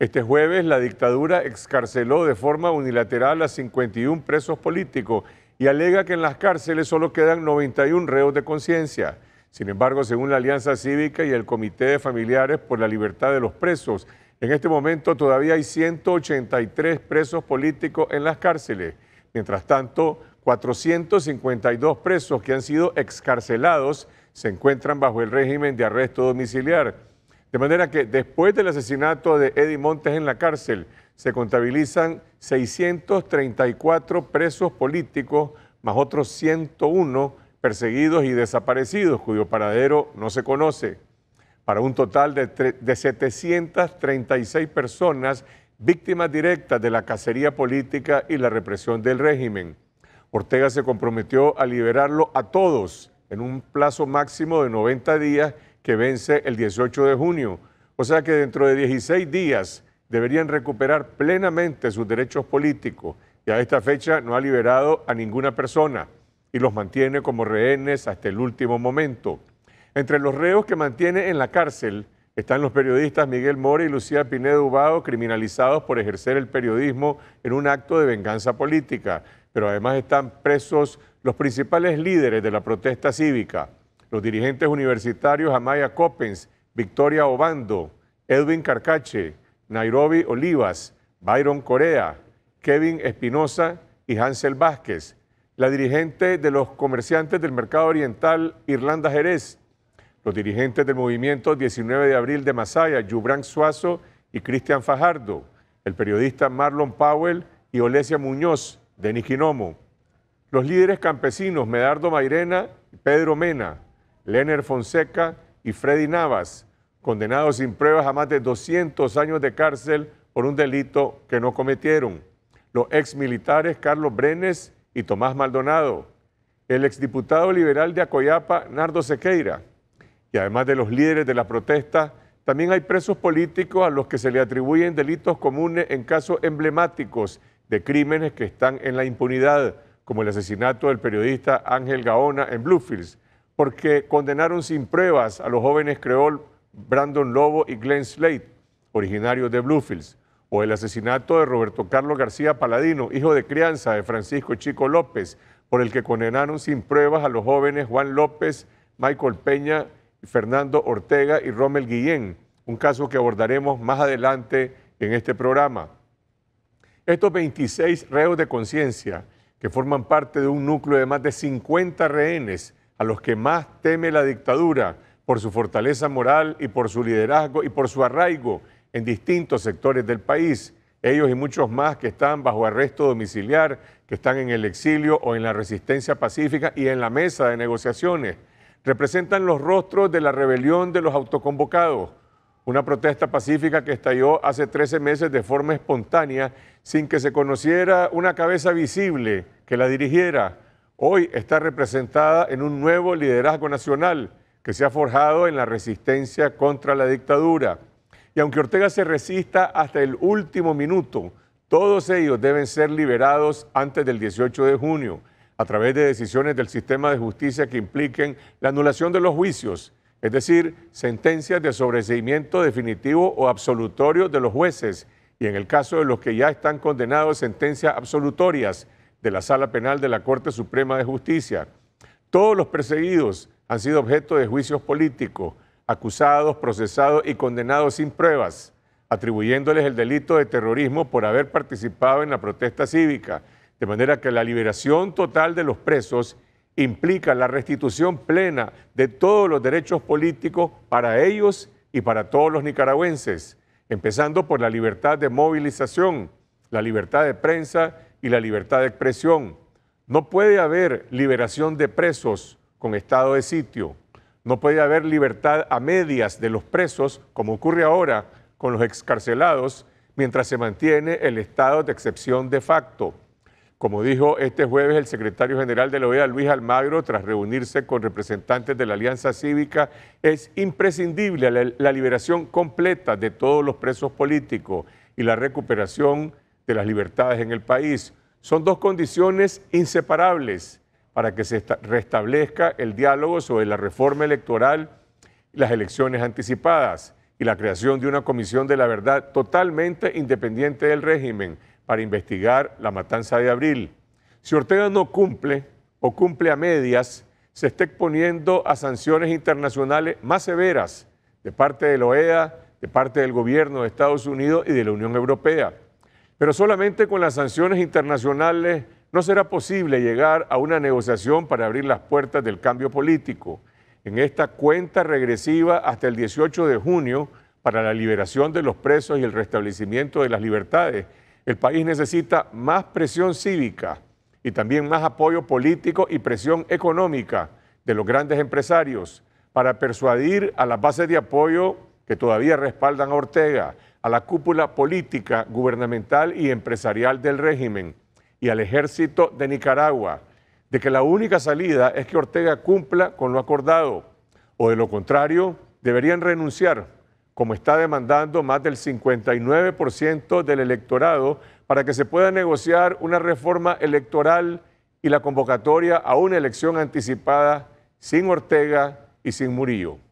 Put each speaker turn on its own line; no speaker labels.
Este jueves la dictadura excarceló de forma unilateral a 51 presos políticos y alega que en las cárceles solo quedan 91 reos de conciencia. Sin embargo, según la Alianza Cívica y el Comité de Familiares por la Libertad de los Presos, en este momento todavía hay 183 presos políticos en las cárceles. Mientras tanto, 452 presos que han sido excarcelados se encuentran bajo el régimen de arresto domiciliar de manera que después del asesinato de Eddie Montes en la cárcel, se contabilizan 634 presos políticos, más otros 101 perseguidos y desaparecidos, cuyo paradero no se conoce, para un total de, 736 personas víctimas directas de la cacería política y la represión del régimen. Ortega se comprometió a liberarlo a todos en un plazo máximo de 90 días que vence el 18 de junio. O sea que dentro de 16 días deberían recuperar plenamente sus derechos políticos y a esta fecha no ha liberado a ninguna persona y los mantiene como rehenes hasta el último momento. Entre los reos que mantiene en la cárcel están los periodistas Miguel Mora y Lucía Pinedo Ubao, criminalizados por ejercer el periodismo en un acto de venganza política, pero además están presos los principales líderes de la protesta cívica los dirigentes universitarios Amaya Coppens, Victoria Obando, Edwin Carcache, Nairobi Olivas, Byron Corea, Kevin Espinosa y Hansel Vázquez, la dirigente de los comerciantes del mercado oriental Irlanda Jerez, los dirigentes del movimiento 19 de abril de Masaya, Yubran Suazo y Cristian Fajardo, el periodista Marlon Powell y Olesia Muñoz, de Niquinomo, los líderes campesinos Medardo Mairena y Pedro Mena, Lener Fonseca y Freddy Navas, condenados sin pruebas a más de 200 años de cárcel por un delito que no cometieron. Los exmilitares Carlos Brenes y Tomás Maldonado. El exdiputado liberal de Acoyapa, Nardo Sequeira. Y además de los líderes de la protesta, también hay presos políticos a los que se le atribuyen delitos comunes en casos emblemáticos de crímenes que están en la impunidad, como el asesinato del periodista Ángel Gaona en Bluefields, porque condenaron sin pruebas a los jóvenes creol Brandon Lobo y Glenn Slade, originarios de Bluefields, o el asesinato de Roberto Carlos García Paladino, hijo de crianza de Francisco Chico López, por el que condenaron sin pruebas a los jóvenes Juan López, Michael Peña, Fernando Ortega y Rommel Guillén, un caso que abordaremos más adelante en este programa. Estos 26 reos de conciencia, que forman parte de un núcleo de más de 50 rehenes, a los que más teme la dictadura por su fortaleza moral y por su liderazgo y por su arraigo en distintos sectores del país. Ellos y muchos más que están bajo arresto domiciliar, que están en el exilio o en la resistencia pacífica y en la mesa de negociaciones, representan los rostros de la rebelión de los autoconvocados, una protesta pacífica que estalló hace 13 meses de forma espontánea sin que se conociera una cabeza visible que la dirigiera hoy está representada en un nuevo liderazgo nacional que se ha forjado en la resistencia contra la dictadura. Y aunque Ortega se resista hasta el último minuto, todos ellos deben ser liberados antes del 18 de junio, a través de decisiones del sistema de justicia que impliquen la anulación de los juicios, es decir, sentencias de sobreseimiento definitivo o absolutorio de los jueces, y en el caso de los que ya están condenados, sentencias absolutorias de la Sala Penal de la Corte Suprema de Justicia. Todos los perseguidos han sido objeto de juicios políticos, acusados, procesados y condenados sin pruebas, atribuyéndoles el delito de terrorismo por haber participado en la protesta cívica, de manera que la liberación total de los presos implica la restitución plena de todos los derechos políticos para ellos y para todos los nicaragüenses, empezando por la libertad de movilización, la libertad de prensa y la libertad de expresión. No puede haber liberación de presos con estado de sitio. No puede haber libertad a medias de los presos, como ocurre ahora con los excarcelados, mientras se mantiene el estado de excepción de facto. Como dijo este jueves el secretario general de la OEA, Luis Almagro, tras reunirse con representantes de la Alianza Cívica, es imprescindible la, liberación completa de todos los presos políticos y la recuperación de las libertades en el país. Son dos condiciones inseparables para que se restablezca el diálogo sobre la reforma electoral las elecciones anticipadas y la creación de una comisión de la verdad totalmente independiente del régimen para investigar la matanza de abril. Si Ortega no cumple o cumple a medias, se está exponiendo a sanciones internacionales más severas de parte de la OEA, de parte del gobierno de Estados Unidos y de la Unión Europea. Pero solamente con las sanciones internacionales no será posible llegar a una negociación para abrir las puertas del cambio político en esta cuenta regresiva hasta el 18 de junio para la liberación de los presos y el restablecimiento de las libertades. El país necesita más presión cívica y también más apoyo político y presión económica de los grandes empresarios para persuadir a las bases de apoyo que todavía respaldan a Ortega, a la cúpula política, gubernamental y empresarial del régimen y al ejército de Nicaragua, de que la única salida es que Ortega cumpla con lo acordado, o de lo contrario, deberían renunciar, como está demandando más del 59% del electorado, para que se pueda negociar una reforma electoral y la convocatoria a una elección anticipada sin Ortega y sin Murillo.